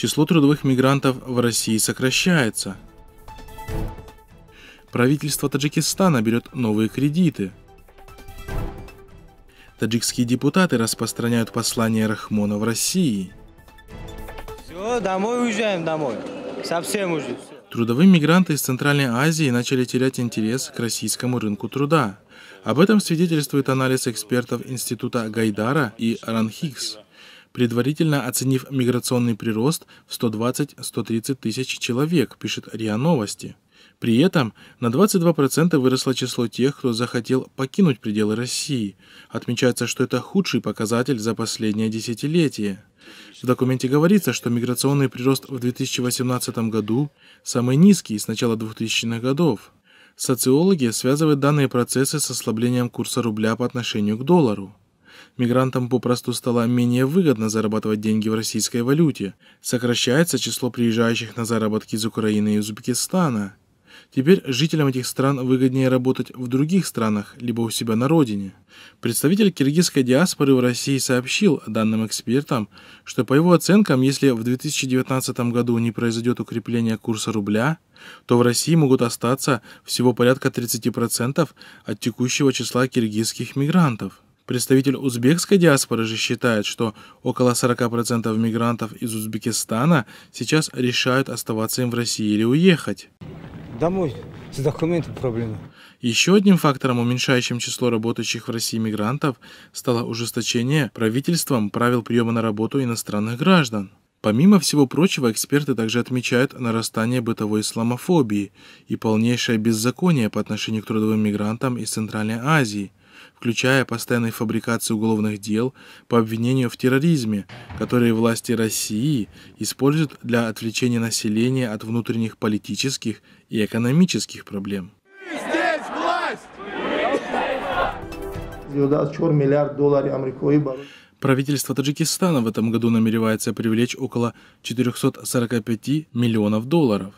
число трудовых мигрантов в России сокращается. Правительство Таджикистана берет новые кредиты. Таджикские депутаты распространяют послание Рахмона в России. Все, домой уезжаем, домой. Совсем уже. Трудовые мигранты из Центральной Азии начали терять интерес к российскому рынку труда. Об этом свидетельствует анализ экспертов Института Гайдара и Ранхикс предварительно оценив миграционный прирост в 120-130 тысяч человек, пишет РИА Новости. При этом на 22% выросло число тех, кто захотел покинуть пределы России. Отмечается, что это худший показатель за последнее десятилетие. В документе говорится, что миграционный прирост в 2018 году самый низкий с начала 2000-х годов. Социологи связывают данные процессы с ослаблением курса рубля по отношению к доллару мигрантам попросту стало менее выгодно зарабатывать деньги в российской валюте. Сокращается число приезжающих на заработки из Украины и Узбекистана. Теперь жителям этих стран выгоднее работать в других странах, либо у себя на родине. Представитель киргизской диаспоры в России сообщил данным экспертам, что по его оценкам, если в 2019 году не произойдет укрепление курса рубля, то в России могут остаться всего порядка 30% от текущего числа киргизских мигрантов. Представитель узбекской диаспоры же считает, что около 40% мигрантов из Узбекистана сейчас решают оставаться им в России или уехать. Домой с документами проблемы. Еще одним фактором, уменьшающим число работающих в России мигрантов, стало ужесточение правительством правил приема на работу иностранных граждан. Помимо всего прочего, эксперты также отмечают нарастание бытовой исламофобии и полнейшее беззаконие по отношению к трудовым мигрантам из Центральной Азии – включая постоянную фабрикацию уголовных дел по обвинению в терроризме, которые власти России используют для отвлечения населения от внутренних политических и экономических проблем. Правительство Таджикистана в этом году намеревается привлечь около 445 миллионов долларов,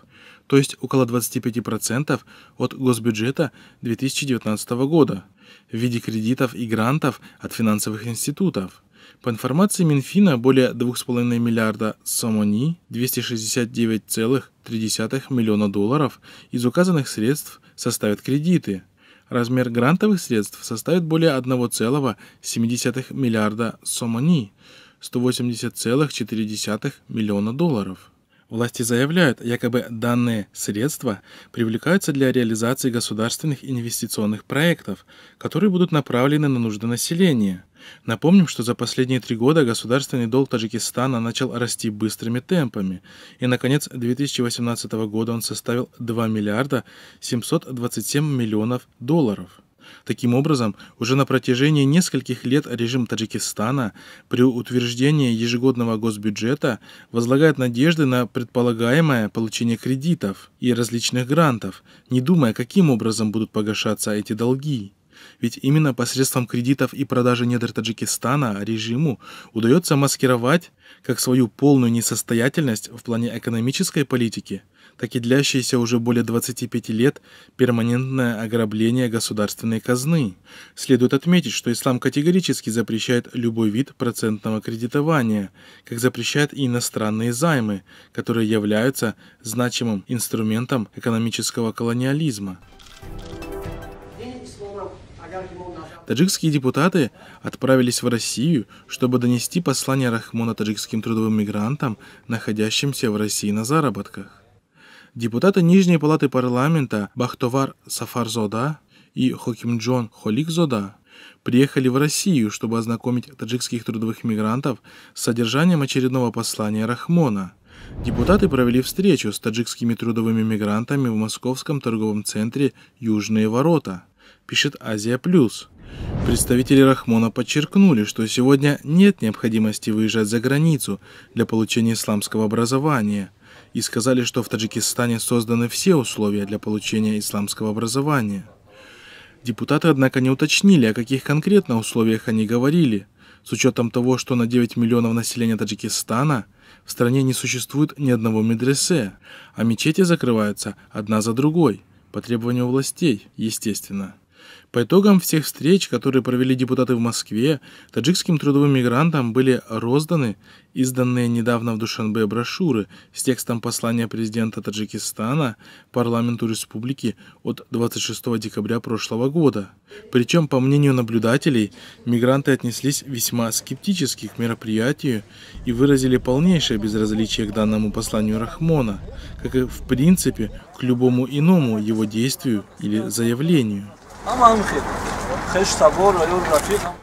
то есть около 25% от госбюджета 2019 года в виде кредитов и грантов от финансовых институтов. По информации Минфина, более 2,5 миллиарда сомони, 269,3 миллиона долларов из указанных средств составят кредиты. Размер грантовых средств составит более 1,7 миллиарда сомони, 180,4 миллиона долларов. Власти заявляют, якобы данные средства привлекаются для реализации государственных инвестиционных проектов, которые будут направлены на нужды населения. Напомним, что за последние три года государственный долг Таджикистана начал расти быстрыми темпами, и на конец 2018 года он составил 2 миллиарда 727 миллионов долларов. Таким образом, уже на протяжении нескольких лет режим Таджикистана при утверждении ежегодного госбюджета возлагает надежды на предполагаемое получение кредитов и различных грантов, не думая, каким образом будут погашаться эти долги. Ведь именно посредством кредитов и продажи недр Таджикистана режиму удается маскировать как свою полную несостоятельность в плане экономической политики – так и длящееся уже более 25 лет перманентное ограбление государственной казны. Следует отметить, что ислам категорически запрещает любой вид процентного кредитования, как запрещает и иностранные займы, которые являются значимым инструментом экономического колониализма. Таджикские депутаты отправились в Россию, чтобы донести послание Рахмона таджикским трудовым мигрантам, находящимся в России на заработках. Депутаты Нижней палаты парламента Бахтовар Сафарзода и Хокимджон Холикзода приехали в Россию, чтобы ознакомить таджикских трудовых мигрантов с содержанием очередного послания Рахмона. Депутаты провели встречу с таджикскими трудовыми мигрантами в московском торговом центре «Южные ворота», пишет «Азия Плюс». Представители Рахмона подчеркнули, что сегодня нет необходимости выезжать за границу для получения исламского образования – и сказали, что в Таджикистане созданы все условия для получения исламского образования. Депутаты, однако, не уточнили, о каких конкретно условиях они говорили, с учетом того, что на 9 миллионов населения Таджикистана в стране не существует ни одного медресе, а мечети закрываются одна за другой, по требованию властей, естественно. По итогам всех встреч, которые провели депутаты в Москве, таджикским трудовым мигрантам были розданы изданные недавно в Душанбе брошюры с текстом послания президента Таджикистана парламенту республики от 26 декабря прошлого года. Причем, по мнению наблюдателей, мигранты отнеслись весьма скептически к мероприятию и выразили полнейшее безразличие к данному посланию Рахмона, как и в принципе к любому иному его действию или заявлению. اما هم خیلی خش تبار و یور رفیق هم